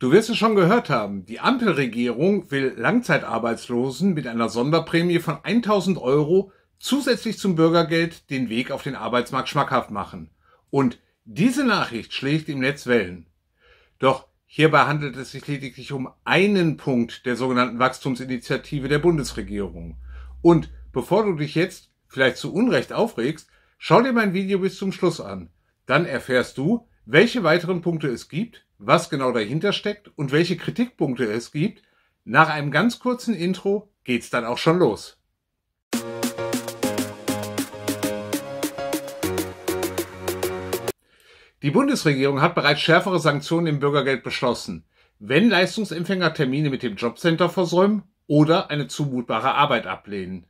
Du wirst es schon gehört haben, die Ampelregierung will Langzeitarbeitslosen mit einer Sonderprämie von 1000 Euro zusätzlich zum Bürgergeld den Weg auf den Arbeitsmarkt schmackhaft machen. Und diese Nachricht schlägt im Netz Wellen. Doch hierbei handelt es sich lediglich um einen Punkt der sogenannten Wachstumsinitiative der Bundesregierung. Und bevor du dich jetzt vielleicht zu Unrecht aufregst, schau dir mein Video bis zum Schluss an. Dann erfährst du, welche weiteren Punkte es gibt was genau dahinter steckt und welche Kritikpunkte es gibt. Nach einem ganz kurzen Intro geht's dann auch schon los. Die Bundesregierung hat bereits schärfere Sanktionen im Bürgergeld beschlossen, wenn Leistungsempfänger Termine mit dem Jobcenter versäumen oder eine zumutbare Arbeit ablehnen.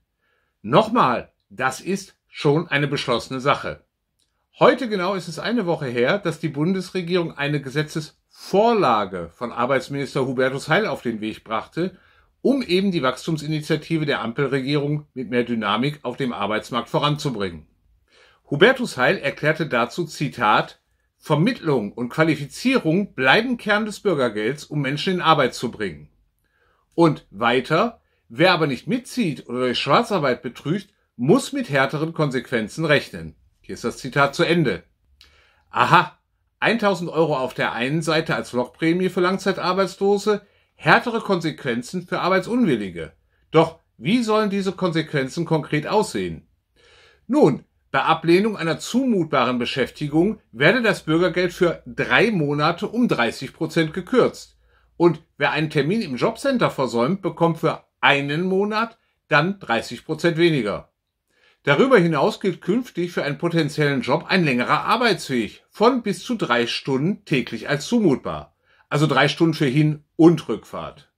Nochmal, das ist schon eine beschlossene Sache. Heute genau ist es eine Woche her, dass die Bundesregierung eine Gesetzes Vorlage von Arbeitsminister Hubertus Heil auf den Weg brachte, um eben die Wachstumsinitiative der Ampelregierung mit mehr Dynamik auf dem Arbeitsmarkt voranzubringen. Hubertus Heil erklärte dazu Zitat Vermittlung und Qualifizierung bleiben Kern des Bürgergelds, um Menschen in Arbeit zu bringen. Und weiter, wer aber nicht mitzieht oder durch Schwarzarbeit betrügt, muss mit härteren Konsequenzen rechnen. Hier ist das Zitat zu Ende. Aha, 1000 Euro auf der einen Seite als Lockprämie für Langzeitarbeitslose, härtere Konsequenzen für Arbeitsunwillige. Doch wie sollen diese Konsequenzen konkret aussehen? Nun, bei Ablehnung einer zumutbaren Beschäftigung werde das Bürgergeld für drei Monate um 30 Prozent gekürzt. Und wer einen Termin im Jobcenter versäumt, bekommt für einen Monat dann 30 Prozent weniger. Darüber hinaus gilt künftig für einen potenziellen Job ein längerer Arbeitsweg von bis zu drei Stunden täglich als zumutbar. Also drei Stunden für Hin- und Rückfahrt.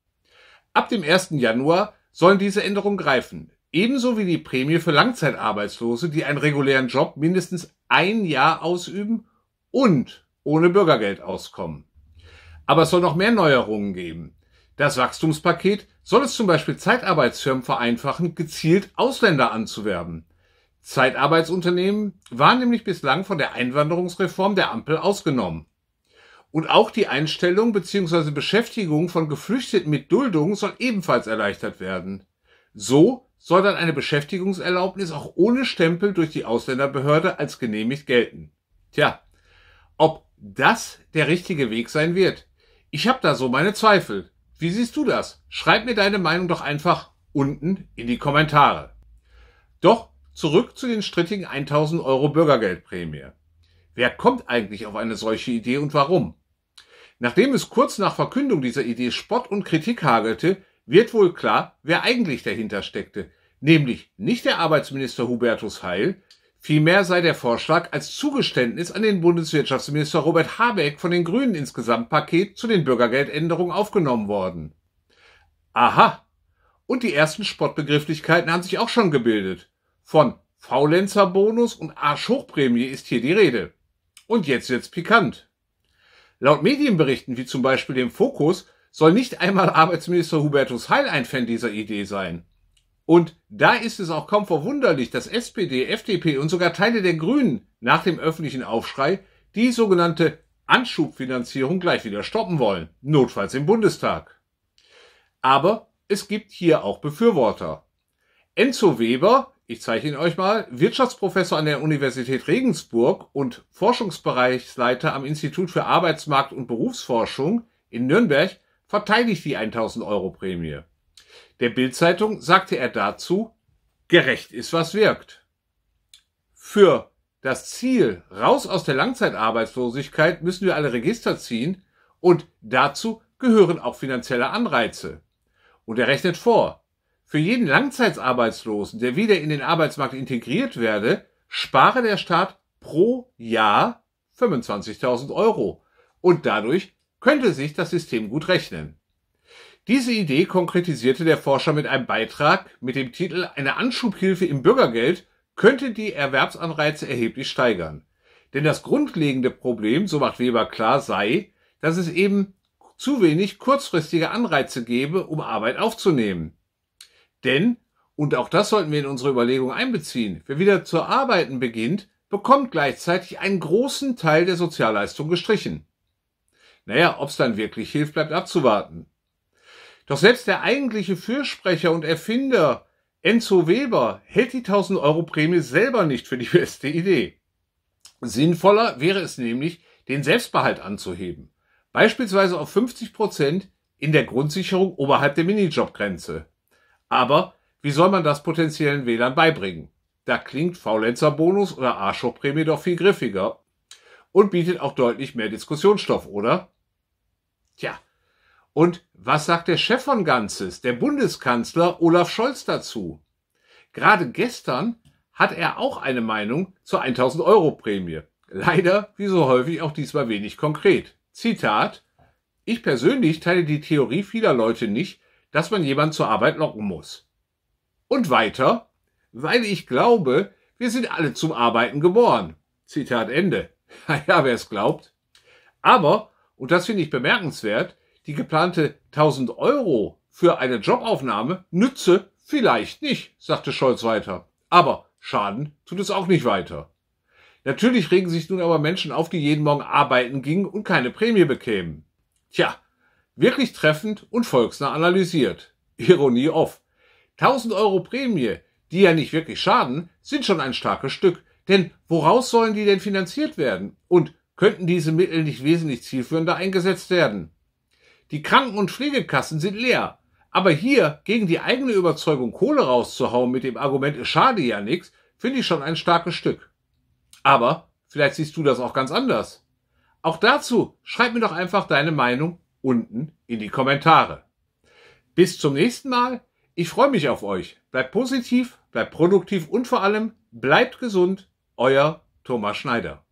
Ab dem 1. Januar sollen diese Änderungen greifen. Ebenso wie die Prämie für Langzeitarbeitslose, die einen regulären Job mindestens ein Jahr ausüben und ohne Bürgergeld auskommen. Aber es soll noch mehr Neuerungen geben. Das Wachstumspaket soll es zum Beispiel Zeitarbeitsfirmen vereinfachen, gezielt Ausländer anzuwerben. Zeitarbeitsunternehmen waren nämlich bislang von der Einwanderungsreform der Ampel ausgenommen. Und auch die Einstellung bzw. Beschäftigung von Geflüchteten mit Duldung soll ebenfalls erleichtert werden. So soll dann eine Beschäftigungserlaubnis auch ohne Stempel durch die Ausländerbehörde als genehmigt gelten. Tja, ob das der richtige Weg sein wird? Ich habe da so meine Zweifel. Wie siehst du das? Schreib mir deine Meinung doch einfach unten in die Kommentare. Doch Zurück zu den strittigen 1000 Euro Bürgergeldprämie. Wer kommt eigentlich auf eine solche Idee und warum? Nachdem es kurz nach Verkündung dieser Idee Spott und Kritik hagelte, wird wohl klar, wer eigentlich dahinter steckte, nämlich nicht der Arbeitsminister Hubertus Heil, vielmehr sei der Vorschlag als Zugeständnis an den Bundeswirtschaftsminister Robert Habeck von den Grünen ins Gesamtpaket zu den Bürgergeldänderungen aufgenommen worden. Aha, und die ersten Spottbegrifflichkeiten haben sich auch schon gebildet. Von Faulenzer-Bonus und Arschhochprämie ist hier die Rede. Und jetzt wird's pikant. Laut Medienberichten wie zum Beispiel dem Fokus soll nicht einmal Arbeitsminister Hubertus Heil ein Fan dieser Idee sein. Und da ist es auch kaum verwunderlich, dass SPD, FDP und sogar Teile der Grünen nach dem öffentlichen Aufschrei die sogenannte Anschubfinanzierung gleich wieder stoppen wollen, notfalls im Bundestag. Aber es gibt hier auch Befürworter. Enzo Weber ich zeige ihn euch mal, Wirtschaftsprofessor an der Universität Regensburg und Forschungsbereichsleiter am Institut für Arbeitsmarkt und Berufsforschung in Nürnberg, verteidigt die 1000 Euro Prämie. Der Bildzeitung sagte er dazu, gerecht ist, was wirkt. Für das Ziel raus aus der Langzeitarbeitslosigkeit müssen wir alle Register ziehen und dazu gehören auch finanzielle Anreize. Und er rechnet vor, für jeden Langzeitarbeitslosen, der wieder in den Arbeitsmarkt integriert werde, spare der Staat pro Jahr 25.000 Euro. Und dadurch könnte sich das System gut rechnen. Diese Idee konkretisierte der Forscher mit einem Beitrag mit dem Titel Eine Anschubhilfe im Bürgergeld könnte die Erwerbsanreize erheblich steigern. Denn das grundlegende Problem, so macht Weber klar, sei, dass es eben zu wenig kurzfristige Anreize gebe, um Arbeit aufzunehmen. Denn, und auch das sollten wir in unsere Überlegung einbeziehen, wer wieder zu arbeiten beginnt, bekommt gleichzeitig einen großen Teil der Sozialleistung gestrichen. Naja, ob's dann wirklich hilft, bleibt abzuwarten. Doch selbst der eigentliche Fürsprecher und Erfinder Enzo Weber hält die 1000 Euro Prämie selber nicht für die beste Idee. Sinnvoller wäre es nämlich, den Selbstbehalt anzuheben. Beispielsweise auf 50 Prozent in der Grundsicherung oberhalb der Minijobgrenze. Aber wie soll man das potenziellen Wählern beibringen? Da klingt Faulenzer-Bonus oder Arschlochprämie doch viel griffiger und bietet auch deutlich mehr Diskussionsstoff, oder? Tja. Und was sagt der Chef von Ganzes, der Bundeskanzler Olaf Scholz dazu? Gerade gestern hat er auch eine Meinung zur 1000 Euro Prämie. Leider, wie so häufig, auch diesmal wenig konkret. Zitat. Ich persönlich teile die Theorie vieler Leute nicht, dass man jemand zur Arbeit locken muss. Und weiter, weil ich glaube, wir sind alle zum Arbeiten geboren. Zitat Ende. Naja, wer es glaubt. Aber, und das finde ich bemerkenswert, die geplante 1000 Euro für eine Jobaufnahme nütze vielleicht nicht, sagte Scholz weiter. Aber Schaden tut es auch nicht weiter. Natürlich regen sich nun aber Menschen auf, die jeden Morgen arbeiten gingen und keine Prämie bekämen. Tja, Wirklich treffend und volksnah analysiert. Ironie off. 1000 Euro Prämie, die ja nicht wirklich schaden, sind schon ein starkes Stück. Denn woraus sollen die denn finanziert werden? Und könnten diese Mittel nicht wesentlich zielführender eingesetzt werden? Die Kranken- und Pflegekassen sind leer. Aber hier gegen die eigene Überzeugung Kohle rauszuhauen mit dem Argument, es schade ja nichts, finde ich schon ein starkes Stück. Aber vielleicht siehst du das auch ganz anders. Auch dazu schreib mir doch einfach deine Meinung unten in die Kommentare. Bis zum nächsten Mal. Ich freue mich auf euch. Bleibt positiv, bleibt produktiv und vor allem bleibt gesund. Euer Thomas Schneider.